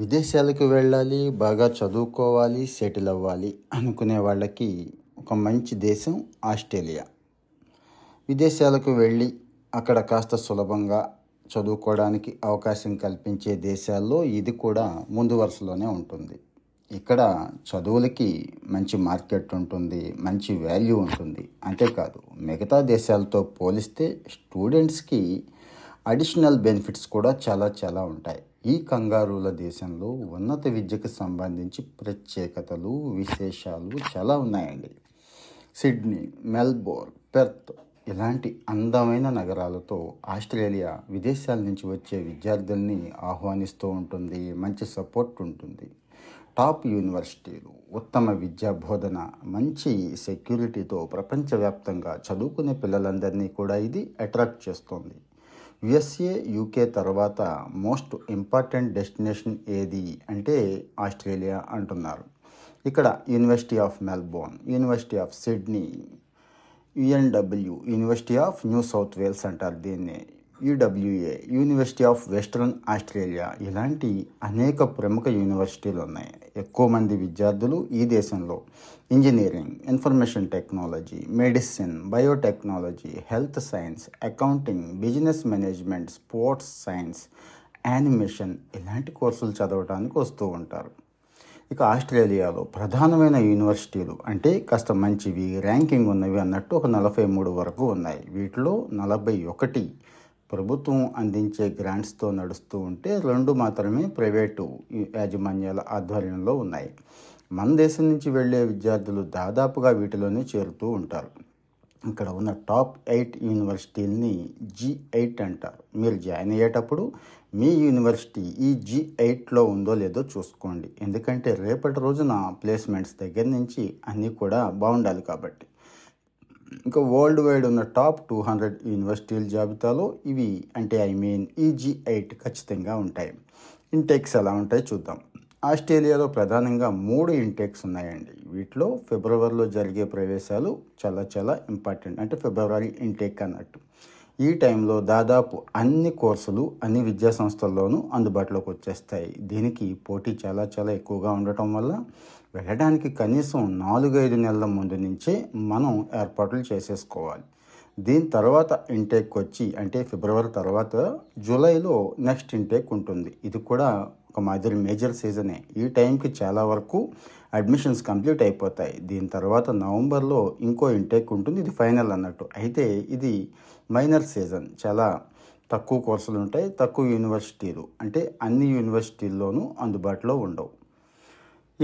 విదేశాలకు వెళ్ళాలి బాగా చదువుకోవాలి సెటిల్ అవ్వాలి అనుకునే వాళ్ళకి ఒక మంచి దేశం ఆస్ట్రేలియా విదేశాలకు వెళ్ళి అక్కడ కాస్త సులభంగా చదువుకోవడానికి అవకాశం కల్పించే దేశాల్లో ఇది కూడా ముందు వరుసలోనే ఉంటుంది ఇక్కడ చదువులకి మంచి మార్కెట్ ఉంటుంది మంచి వాల్యూ ఉంటుంది అంతేకాదు మిగతా దేశాలతో పోలిస్తే స్టూడెంట్స్కి అడిషనల్ బెనిఫిట్స్ కూడా చాలా చాలా ఉంటాయి ఈ కంగారుల దేశంలో ఉన్నత విద్యకు సంబంధించి ప్రత్యేకతలు విశేషాలు చాలా ఉన్నాయండి సిడ్నీ మెల్బోర్న్ పెర్త్ ఇలాంటి అందమైన నగరాలతో ఆస్ట్రేలియా విదేశాల నుంచి వచ్చే విద్యార్థుల్ని ఆహ్వానిస్తూ ఉంటుంది మంచి సపోర్ట్ ఉంటుంది టాప్ యూనివర్సిటీలు ఉత్తమ విద్యా బోధన మంచి సెక్యూరిటీతో ప్రపంచవ్యాప్తంగా చదువుకునే పిల్లలందరినీ కూడా ఇది అట్రాక్ట్ చేస్తుంది యుఎస్ఏ యూకే తర్వాత మోస్ట్ ఇంపార్టెంట్ డెస్టినేషన్ ఏది అంటే ఆస్ట్రేలియా అంటున్నారు ఇక్కడ university of Melbourne university of Sydney UNSW university of New South Wales అంటారు దీన్ని UWA university of Western Australia ఇలాంటి అనేక ప్రముఖ యూనివర్సిటీలు ఉన్నాయి ఎక్కువ మంది విద్యార్థులు ఈ దేశంలో engineering information technology medicine biotechnology health science accounting business management sports science animation ఇలాంటి కోర్సులు చదవడానికి వస్తూ ఉంటారు ఇక ఆస్ట్రేలియాలో ప్రధానమైన యూనివర్సిటీలు అంటే కాస్త మంచివి ర్యాంకింగ్ ఉన్నవి అన్నట్టు ఒక నలభై మూడు వరకు ఉన్నాయి వీటిలో నలభై ఒకటి ప్రభుత్వం అందించే గ్రాంట్స్తో నడుస్తూ ఉంటే రెండు మాత్రమే ప్రైవేటు యాజమాన్యాల ఆధ్వర్యంలో ఉన్నాయి మన దేశం నుంచి వెళ్ళే విద్యార్థులు దాదాపుగా వీటిలోనే చేరుతూ ఉంటారు ఇక్కడ ఉన్న టాప్ ఎయిట్ యూనివర్సిటీని జీ ఎయిట్ అంటారు మీరు జాయిన్ అయ్యేటప్పుడు మీ యూనివర్సిటీ ఈ జీ ఎయిట్లో ఉందో లేదో చూసుకోండి ఎందుకంటే రేపటి రోజున ప్లేస్మెంట్స్ దగ్గర నుంచి అన్నీ కూడా బాగుండాలి కాబట్టి ఇంకా వరల్డ్ వైడ్ ఉన్న టాప్ టూ హండ్రెడ్ యూనివర్సిటీల జాబితాలో ఇవి అంటే ఐ మీన్ ఈజీ ఎయిట్ ఖచ్చితంగా ఉంటాయి ఇంటెక్స్ ఎలా ఉంటాయి చూద్దాం ఆస్ట్రేలియాలో ప్రధానంగా మూడు ఇంటెక్స్ ఉన్నాయండి వీటిలో ఫిబ్రవరిలో జరిగే ప్రవేశాలు చాలా చాలా ఇంపార్టెంట్ అంటే ఫిబ్రవరి ఇంటెక్ అన్నట్టు ఈ టైంలో దాదాపు అన్ని కోర్సులు అన్ని విద్యా సంస్థల్లోనూ అందుబాటులోకి వచ్చేస్తాయి దీనికి పోటీ చాలా చాలా ఎక్కువగా ఉండటం వల్ల వెళ్ళడానికి కనీసం నాలుగైదు నెలల ముందు నుంచే మనం ఏర్పాట్లు చేసేసుకోవాలి దీని తర్వాత ఇంటేక్ వచ్చి అంటే ఫిబ్రవరి తర్వాత జూలైలో నెక్స్ట్ ఇంటేక్ ఉంటుంది ఇది కూడా ఒక మాదిరి మేజర్ సీజనే ఈ టైంకి చాలా వరకు అడ్మిషన్స్ కంప్లీట్ అయిపోతాయి దీని తర్వాత నవంబర్లో ఇంకో ఇంటేక్ ఉంటుంది ఇది ఫైనల్ అన్నట్టు అయితే ఇది మైనర్ సీజన్ చాలా తక్కువ కోర్సులు ఉంటాయి తక్కువ యూనివర్సిటీలు అంటే అన్ని యూనివర్సిటీల్లోనూ అందుబాటులో ఉండవు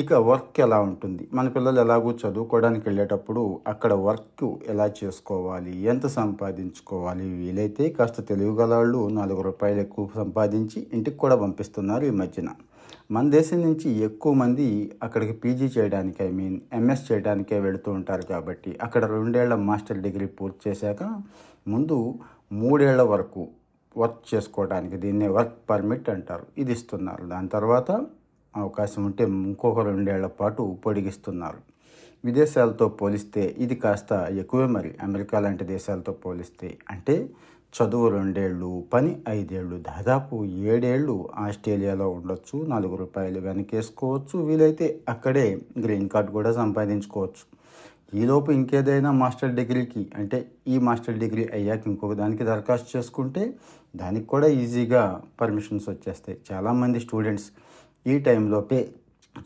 ఇక వర్క్ ఎలా ఉంటుంది మన పిల్లలు ఎలాగో చదువుకోవడానికి వెళ్ళేటప్పుడు అక్కడ వర్క్ ఎలా చేసుకోవాలి ఎంత సంపాదించుకోవాలి వీలైతే కాస్త తెలుగు వాళ్ళు నాలుగు రూపాయలు ఎక్కువ సంపాదించి ఇంటికి కూడా పంపిస్తున్నారు ఈ మధ్యన మన దేశం నుంచి ఎక్కువ మంది అక్కడికి పీజీ చేయడానికి ఐ మీన్ ఎంఎస్ చేయడానికే వెళుతూ ఉంటారు కాబట్టి అక్కడ రెండేళ్ల మాస్టర్ డిగ్రీ పూర్తి చేశాక ముందు మూడేళ్ల వరకు వర్క్ చేసుకోవడానికి దీన్నే వర్క్ పర్మిట్ అంటారు ఇది ఇస్తున్నారు దాని తర్వాత అవకాశం ఉంటే ఇంకొక రెండేళ్ల పాటు పొడిగిస్తున్నారు విదేశాలతో పోలిస్తే ఇది కాస్త ఎక్కువే మరి అమెరికా లాంటి దేశాలతో పోలిస్తే అంటే చదువు రెండేళ్ళు పని ఐదేళ్ళు దాదాపు ఏడేళ్ళు ఆస్ట్రేలియాలో ఉండొచ్చు నాలుగు రూపాయలు వెనకేసుకోవచ్చు వీలైతే అక్కడే గ్రీన్ కార్డ్ కూడా సంపాదించుకోవచ్చు ఈలోపు ఇంకేదైనా మాస్టర్ డిగ్రీకి అంటే ఈ మాస్టర్ డిగ్రీ అయ్యాక ఇంకొక దానికి దరఖాస్తు చేసుకుంటే దానికి కూడా ఈజీగా పర్మిషన్స్ వచ్చేస్తాయి చాలామంది స్టూడెంట్స్ ఈ టైంలోపే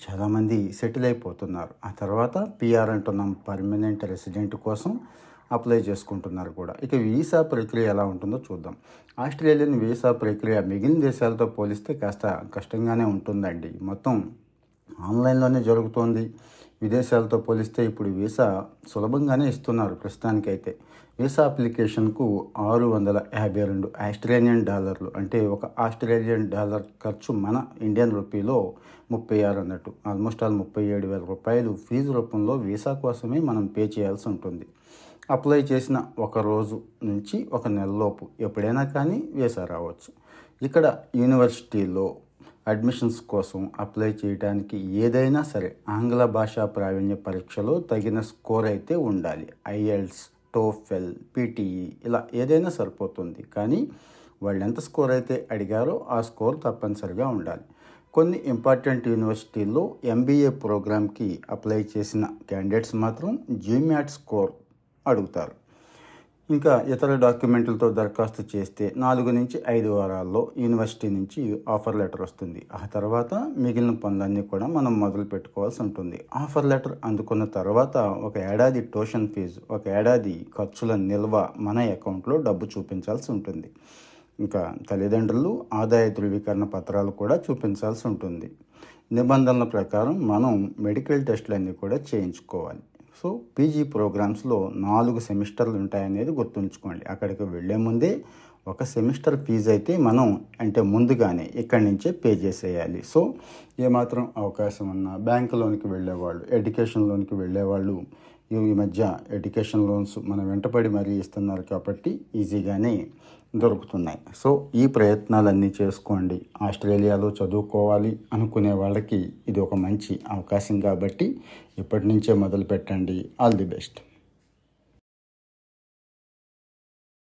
చాలామంది సెటిల్ అయిపోతున్నారు ఆ తర్వాత పిఆర్ అంటున్నాం పర్మనెంట్ రెసిడెంట్ కోసం అప్లై చేసుకుంటున్నారు కూడా ఇక వీసా ప్రక్రియ ఎలా ఉంటుందో చూద్దాం ఆస్ట్రేలియన్ వీసా ప్రక్రియ మిగిలిన దేశాలతో పోలిస్తే కాస్త కష్టంగానే ఉంటుందండి మొత్తం ఆన్లైన్లోనే జరుగుతోంది విదేశాలతో పోలిస్తే ఇప్పుడు వీసా సులభంగానే ఇస్తున్నారు ప్రస్తుతానికైతే వీసా అప్లికేషన్కు ఆరు వందల యాభై రెండు ఆస్ట్రేలియన్ డాలర్లు అంటే ఒక ఆస్ట్రేలియన్ డాలర్ ఖర్చు మన ఇండియన్ రూపీలో ముప్పై ఆరు అన్నట్టు ఆల్మోస్ట్ ఆల్ ముప్పై ఏడు వేల రూపాయలు ఫీజు రూపంలో వీసా కోసమే మనం పే చేయాల్సి ఉంటుంది అప్లై చేసిన ఒక రోజు నుంచి ఒక నెలలోపు ఎప్పుడైనా కానీ వీసా రావచ్చు ఇక్కడ యూనివర్సిటీలో అడ్మిషన్స్ కోసం అప్లై చేయడానికి ఏదైనా సరే ఆంగ్ల భాషా ప్రావీణ్య పరీక్షలో తగిన స్కోర్ అయితే ఉండాలి ఐఎల్స్ టోఫెల్ పీటీఈ ఇలా ఏదైనా సరిపోతుంది కానీ వాళ్ళు ఎంత స్కోర్ అయితే అడిగారో ఆ స్కోర్ తప్పనిసరిగా ఉండాలి కొన్ని ఇంపార్టెంట్ యూనివర్సిటీల్లో ఎంబీఏ ప్రోగ్రామ్కి అప్లై చేసిన క్యాండిడేట్స్ మాత్రం జీమ్యాట్ స్కోర్ అడుగుతారు ఇంకా ఇతర డాక్యుమెంట్లతో దరఖాస్తు చేస్తే నాలుగు నుంచి ఐదు వారాల్లో యూనివర్సిటీ నుంచి ఆఫర్ లెటర్ వస్తుంది ఆ తర్వాత మిగిలిన పనులన్నీ కూడా మనం మొదలు పెట్టుకోవాల్సి ఉంటుంది ఆఫర్ లెటర్ అందుకున్న తర్వాత ఒక ఏడాది ట్యూషన్ ఫీజు ఒక ఏడాది ఖర్చుల నిల్వ మన అకౌంట్లో డబ్బు చూపించాల్సి ఉంటుంది ఇంకా తల్లిదండ్రులు ఆదాయ ధృవీకరణ పత్రాలు కూడా చూపించాల్సి ఉంటుంది నిబంధనల ప్రకారం మనం మెడికల్ టెస్టులన్నీ కూడా చేయించుకోవాలి సో పీజీ ప్రోగ్రామ్స్లో నాలుగు సెమిస్టర్లు ఉంటాయనేది గుర్తుంచుకోండి అక్కడికి వెళ్ళే ముందే ఒక సెమిస్టర్ ఫీజు అయితే మనం అంటే ముందుగానే ఇక్కడి నుంచే పే చేసేయాలి సో ఏమాత్రం అవకాశం ఉన్నా బ్యాంక్ లోన్కి వెళ్ళేవాళ్ళు ఎడ్యుకేషన్ లోన్కి వెళ్ళేవాళ్ళు ఈ మధ్య ఎడ్యుకేషన్ లోన్స్ మన వెంటపడి మరీ ఇస్తున్నారు కాబట్టి ఈజీగానే దొరుకుతున్నాయి సో ఈ ప్రయత్నాలన్నీ చేసుకోండి ఆస్ట్రేలియాలో చదువుకోవాలి అనుకునే వాళ్ళకి ఇది ఒక మంచి అవకాశం కాబట్టి ఇప్పటి నుంచే మొదలు పెట్టండి ఆల్ ది బెస్ట్